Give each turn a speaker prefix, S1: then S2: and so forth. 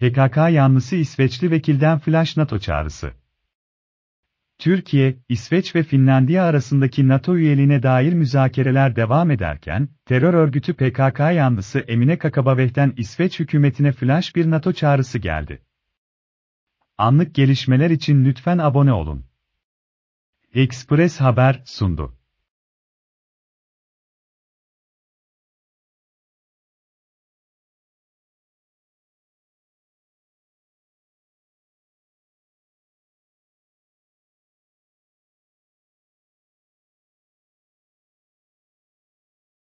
S1: PKK yanlısı İsveçli vekilden flash NATO çağrısı. Türkiye, İsveç ve Finlandiya arasındaki NATO üyeliğine dair müzakereler devam ederken, terör örgütü PKK yanlısı Emine Kakabaveh'ten İsveç hükümetine flash bir NATO çağrısı geldi. Anlık gelişmeler için lütfen abone olun.
S2: Express Haber sundu.